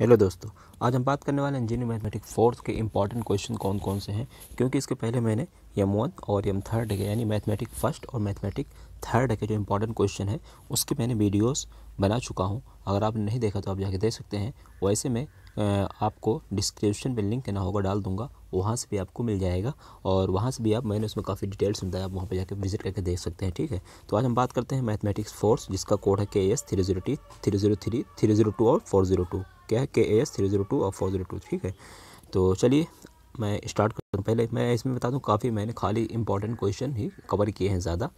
hello दोस्तों आज हम बात करने वाले इंजीनियर मैथमेटिक फोर्थ के इंपॉर्टेंट क्वेश्चन कौन कौन से हैं क्योंकि इसके पहले मैंने यम वन और यम थर्ड के यानी मैथमेटिक फर्स्ट और मैथमेटिक थर्ड के जो इंपॉर्टेंट क्वेश्चन है उसके मैंने वीडियोस बना चुका हूं अगर आपने नहीं देखा तो आप जाके देख सकते हैं वैसे मैं आपको डिस्क्रिप्शन में लिंक ना होगा डाल दूंगा वहाँ से भी आपको मिल जाएगा और वहाँ से भी आप मैंने उसमें काफ़ी डिटेल्स बताया आप वहाँ पर जाकर विजिट करके देख सकते हैं ठीक है तो आज हम बात करते हैं मैथमेटिक्स फोर्स जिसका कोड है K S three zero T three zero three three zero two और फोर जीरो टू क्या है K S three zero two और फोर ज़ीरो टू ठीक है तो चलिए मैं स्टार्ट करता हूँ पहले मैं इसमें बता दूँ काफ़ी मैंने खाली इंपॉर्टेंट क्वेश्चन ही कवर किए हैं ज़्यादा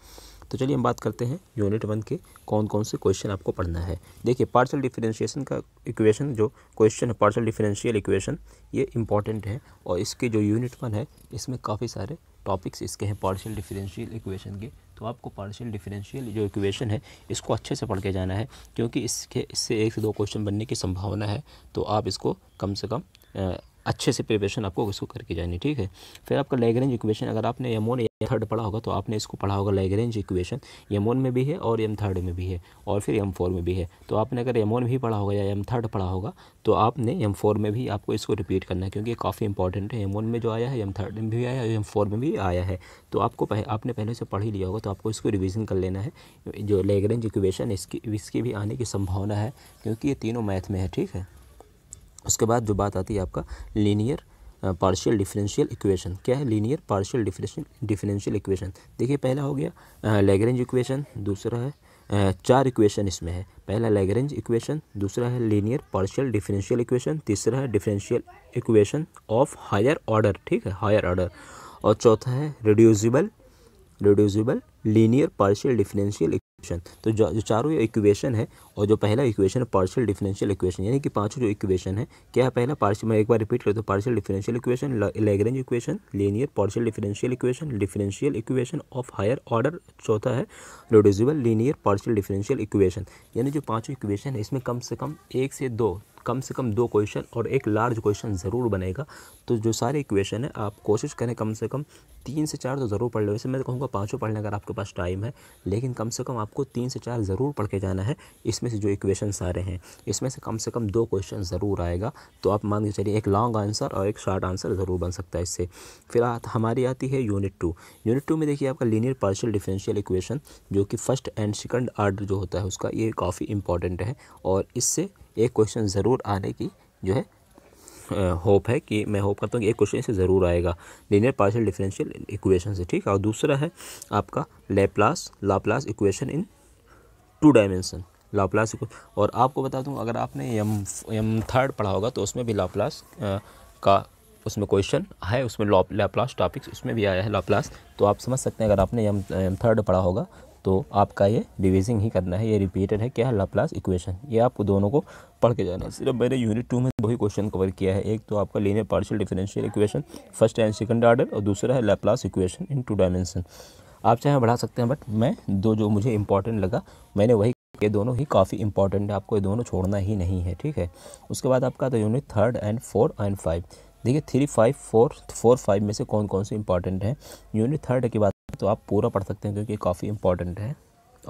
तो चलिए हम बात करते हैं यूनिट वन के कौन कौन से क्वेश्चन आपको पढ़ना है देखिए पार्शल डिफरेंशिएशन का इक्वेशन जो क्वेश्चन है पार्शल डिफरेंशियल इक्वेशन ये इंपॉर्टेंट है और इसके जो यूनिट वन है इसमें काफ़ी सारे टॉपिक्स इसके हैं पार्शियल डिफरेंशियल इक्वेशन के तो आपको पार्शियल डिफरेंशियल जो इक्वेशन है इसको अच्छे से पढ़ के जाना है क्योंकि इसके इससे एक से दो क्वेश्चन बनने की संभावना है तो आप इसको कम से कम अच्छे से प्रिपरेशन आपको इसको करके जानी ठीक है फिर आपका लेग्रेंज इक्वेशन अगर आपने एमोन थर्ड पढ़ा होगा तो आपने इसको पढ़ा होगा लैग्रेंज इक्वेशन एम वन में भी है और एम थर्ड में भी है और फिर एम फोर में भी है तो आपने अगर एम वन भी पढ़ा होगा या एम थर्ड पढ़ा होगा तो आपने एम फोर में भी आपको इसको रिपीट करना है क्योंकि काफ़ी इंपॉर्टेंट है एम वन में जो आया है एम थर्ड में भी आया है एम फोर में भी आया है तो आपको पह, आपने पहले से पढ़ ही लिया होगा तो आपको इसको रिविज़न कर लेना है जो लेगरेंज इक्वेशन इसकी इसकी भी आने की संभावना है क्योंकि ये तीनों मैथ में है ठीक है उसके बाद जो बात आती है आपका लीनियर पार्शियल डिफरेंशियल इक्वेशन क्या है linear partial differential differential equation देखिए पहला हो गया लेगरेंज इक्वेशन दूसरा है चार इक्वेशन इसमें है पहला लेगरेंज इक्वेशन दूसरा है लीनियर पार्शियल डिफरेंशियल इक्वेशन तीसरा है differential equation of higher order ठीक है हायर ऑर्डर और चौथा है reducible reducible linear partial differential तो जो चारों इक्वेशन है और जो पहला इक्वेशन है पार्शियल डिफरेंशियल इक्वेशन यानी कि पांचों जो इक्वेशन है क्या है पहला पार्शियल मैं एक बार रिपीट करता हूँ partial differential equation Lagrange equation linear partial differential equation differential equation of higher order चौथा है reducible linear partial differential equation यानी जो पाँचों इक्वेशन है इसमें कम से कम एक से दो कम से कम दो क्वेश्चन और एक लार्ज क्वेश्चन ज़रूर बनेगा तो जो सारे इक्वेशन है आप कोशिश करें कम से कम तीन से चार तो ज़रूर पढ़ लो वैसे मैं तो कहूँगा पाँचों पढ़ने अगर आपके पास टाइम है लेकिन कम से कम आपको तीन से चार ज़रूर पढ़ के जाना है इसमें से जो इक्वेशन सारे हैं इसमें से कम से कम दो क्वेश्चन ज़रूर आएगा तो आप मान के चलिए एक लॉन्ग आंसर और एक शॉर्ट आंसर ज़रूर बन सकता है इससे फिर हमारी आती है यूनिट टू यूनिट टू में देखिए आपका लीनियर पार्शियल डिफरेंशियल इक्वेशन जो कि फर्स्ट एंड सेकंड आर्डर जो होता है उसका ये काफ़ी इंपॉर्टेंट है और इससे एक क्वेश्चन ज़रूर आने की जो है होप है कि मैं होप करता हूँ कि एक क्वेश्चन इसे ज़रूर आएगा लीनियर पार्शियल डिफरेंशियल इक्वेशन से ठीक है और दूसरा है आपका Laplace Laplace equation in two dimension Laplace और आपको बता दूँ अगर आपने यम यम थर्ड पढ़ा होगा तो उसमें भी लाप्लास का उसमें क्वेश्चन है उसमें लाप्लास टॉपिक्स उसमें भी आया है लाप्लास तो आप समझ सकते हैं अगर आपने यम थर्ड पढ़ा होगा तो आपका ये डिविजिंग ही करना है ये रिपीटेड है क्या है लाप्लास इक्वेशन ये आपको दोनों को पढ़ के जाना है सिर्फ मैंने यूनिट टू में वही क्वेश्चन कवर किया है एक तो आपका linear partial differential equation first and second order और दूसरा है Laplace equation in two dimension आप चाहे बढ़ा सकते हैं बट मैं दो जो मुझे इंपॉर्टेंट लगा मैंने वही ये दोनों ही काफ़ी इंपॉर्टेंट है आपको ये दोनों छोड़ना ही नहीं है ठीक है उसके बाद आपका तो unit third and four and five देखिए three five four four five में से कौन कौन से इंपॉर्टेंट हैं यूनिट थर्ड की बाद तो आप पूरा पढ़ सकते हैं क्योंकि काफ़ी इंपॉर्टेंट है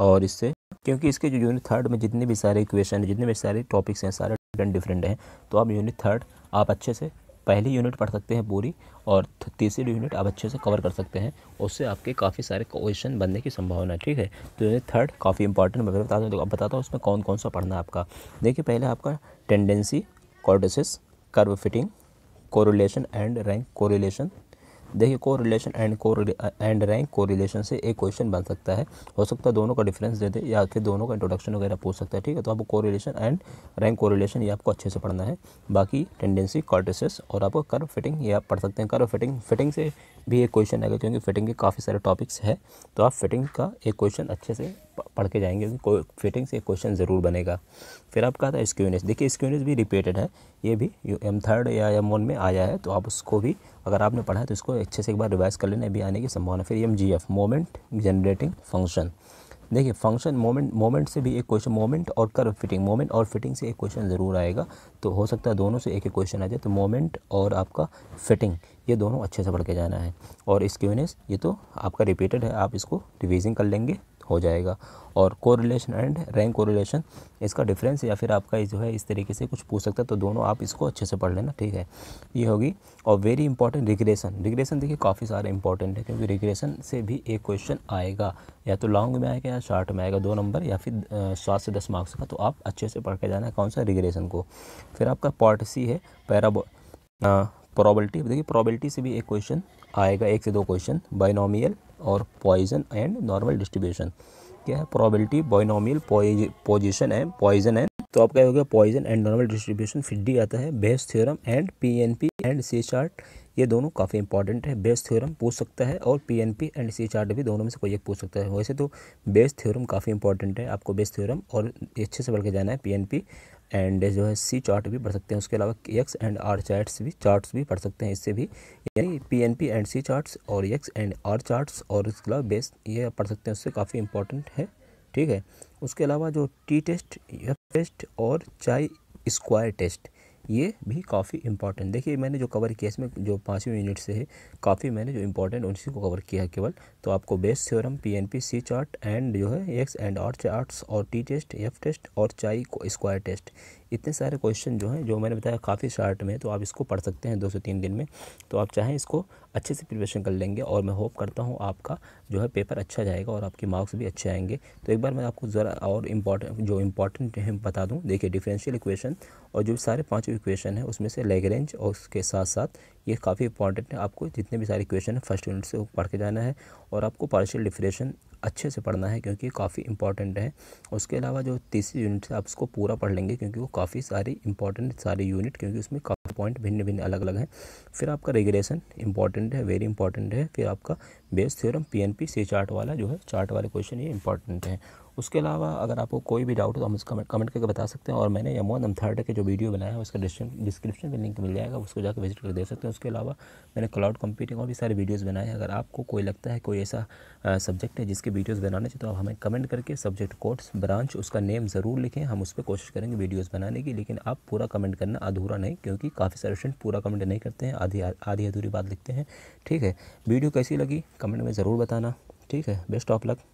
और इससे क्योंकि इसके जो यूनिट थर्ड में जितने भी सारे इक्वेशन जितने भी सारे टॉपिक्स हैं सारे डिफरेंट डिफरेंट हैं तो आप यूनिट थर्ड आप अच्छे से पहली यूनिट पढ़ सकते हैं पूरी और तीसरी यूनिट आप अच्छे से कवर कर सकते हैं उससे आपके काफ़ी सारे क्वेश्चन बनने की संभावना है ठीक है तो यूनिट थर्ड काफ़ी इंपॉर्टेंट मैं बता दूँ तो बताता हूँ उसमें कौन कौन सा पढ़ना है आपका देखिए पहले आपका tendency kurtosis curve fitting correlation and rank correlation देखिए को रिलेशन एंड को एंड रैंक को रिलेशन से एक क्वेश्चन बन सकता है हो सकता है दोनों का डिफरेंस दे दे या फिर दोनों का इंट्रोडक्शन वगैरह पूछ सकता है ठीक है तो आपको correlation and rank correlation ये आपको अच्छे से पढ़ना है बाकी टेंडेंसी कॉर्टिस और आपको कर्व फिटिंग ये आप पढ़ सकते हैं कर्व फिटिंग फिटिंग से भी एक क्वेश्चन आएगा क्योंकि फिटिंग के काफ़ी सारे टॉपिक्स हैं तो आप फिटिंग का एक क्वेश्चन अच्छे से पढ़ के जाएंगे क्योंकि फिटिंग से एक क्वेश्चन ज़रूर बनेगा फिर आपका था स्क्यूनेस देखिए स्क्यूनेस भी रिपीटेड है ये भी एम थर्ड या एम वन में आया है तो आप उसको भी अगर आपने पढ़ा है तो इसको अच्छे से एक बार रिवाइज कर लेना भी आने की संभावना फिर M G F moment generating function देखिए फंक्शन मोमेंट मोमेंट से भी एक क्वेश्चन मोमेंट और कर्व फिटिंग मोमेंट और फिटिंग से एक क्वेश्चन ज़रूर आएगा तो हो सकता है दोनों से एक एक क्वेश्चन आ जाए तो मोमेंट और आपका फिटिंग ये दोनों अच्छे से पढ़ के जाना है और स्क्यूनेस ये तो आपका रिपीटेड है आप इसको रिविजिंग कर लेंगे हो जाएगा और कोरिलेशन एंड रैंक कोरिलेशन इसका डिफरेंस या फिर आपका जो है इस तरीके से कुछ पूछ सकता है तो दोनों आप इसको अच्छे से पढ़ लेना ठीक है ये होगी और वेरी इंपॉर्टेंट रिग्रेशन रिग्रेशन देखिए काफ़ी सारे इंपॉर्टेंट है क्योंकि रिग्रेशन से भी एक क्वेश्चन आएगा या तो लॉन्ग में आएगा या शार्ट में आएगा दो नंबर या फिर सात से दस मार्क्स का तो आप अच्छे से पढ़ के जाना है कौन सा रिग्रेशन को फिर आपका पार्ट सी है पैराबो प्रॉबलिटी देखिए प्रॉबलिटी से भी एक क्वेश्चन आएगा एक से दो क्वेश्चन बाइनोमियल और पॉइजन एंड नॉर्मल डिस्ट्रीब्यूशन क्या है probability binomial position and Poisson and तो आपका हो गया पॉइजन एंड नॉर्मल डिस्ट्रीब्यूशन फिर डी आता है best theorem and P N P and C chart ये दोनों काफ़ी इंपॉर्टेंट है बेस्ट थ्योरम पूछ सकता है और P N P and C chart भी दोनों में से कोई एक पूछ सकता है वैसे तो बेस्ट थ्योरम काफ़ी इंपॉर्टेंट है आपको बेस्ट थ्योरम और अच्छे से पढ़ के जाना है पी एन पी एंड जो है सी चार्ट भी पढ़ सकते हैं उसके अलावा एक्स एंड आर चार्ट्स भी चार्ट्स भी पढ़ सकते हैं इससे भी यानी P N P and C charts और एक्स एंड आर चार्ट्स और इसके अलावा बेस ये पढ़ सकते हैं उससे काफ़ी इंपॉर्टेंट है ठीक है उसके अलावा जो टी टेस्ट एफ टेस्ट और चाई स्क्वायर टेस्ट ये भी काफ़ी इंपॉर्टेंट देखिए मैंने जो कवर किया इसमें जो पाँचवीं यूनिट से है काफ़ी मैंने जो इंपॉर्टेंट उनसी को कवर किया है केवल तो आपको Bayes theorem PNP C chart and जो है एक्स एंड आर चार्ट और टी टेस्ट एफ टेस्ट और चाई को स्क्वायर टेस्ट इतने सारे क्वेश्चन जो हैं जो मैंने बताया काफ़ी शार्ट में तो आप इसको पढ़ सकते हैं दो से तीन दिन में तो आप चाहें इसको अच्छे से प्रिपरेशन कर लेंगे और मैं होप करता हूँ आपका जो है पेपर अच्छा जाएगा और आपके मार्क्स भी अच्छे आएंगे तो एक बार मैं आपको ज़रा और इम्पॉर्टेंट जो इम्पॉर्टेंट है बता दूँ देखिए डिफरेंशियल इक्वेशन और जो सारे पाँचों इक्वेशन है उसमें से लेगरेंज और उसके साथ साथ ये काफ़ी इंपॉर्टेंट है आपको जितने भी सारे इक्वेशन है फर्स्ट यूनिट से पढ़ के जाना है और आपको पार्शियल डिफ्रेशन अच्छे से पढ़ना है क्योंकि काफ़ी इंपॉर्टेंट है उसके अलावा जो तीसरी यूनिट है आप उसको पूरा पढ़ लेंगे क्योंकि वो काफ़ी सारी इंपॉर्टेंट सारी यूनिट क्योंकि उसमें काफ़ी पॉइंट भिन्न भिन्न अलग अलग हैं फिर आपका रेगुलेशन इंपॉर्टेंट है वेरी इंपॉर्टेंट है फिर आपका Bayes theorem P N P C chart वाला जो है चार्ट वाले क्वेश्चन ये इंपॉर्टेंट है उसके अलावा अगर आपको कोई भी डाउट हो तो हम उसका कमेंट करके बता सकते हैं और मैंने एम थर्ड के जो वीडियो बनाया है उसका डिस्क्रिप्शन में लिंक मिल जाएगा उसको जाकर विजिट कर दे सकते हैं उसके अलावा मैंने क्लाउड कंप्यूटिंग और भी सारे वीडियोज़ बनाए हैं अगर आपको कोई लगता है कोई ऐसा सब्जेक्ट है जिसके वीडियोज़ बनाने चाहिए तो आप हमें कमेंट करके सब्जेक्ट कोर्स ब्रांच उसका नेम ज़रूर लिखें हम उस पर कोशिश करेंगे वीडियोज़ बनाने की लेकिन आप पूरा कमेंट करना अधूरा नहीं क्योंकि काफ़ी सारे स्टूडेंट पूरा कमेंट नहीं करते हैं आधी आधी अधूरी बात लिखते हैं ठीक है वीडियो कैसी लगी कमेंट में ज़रूर बताना ठीक है बेस्ट ऑफ लक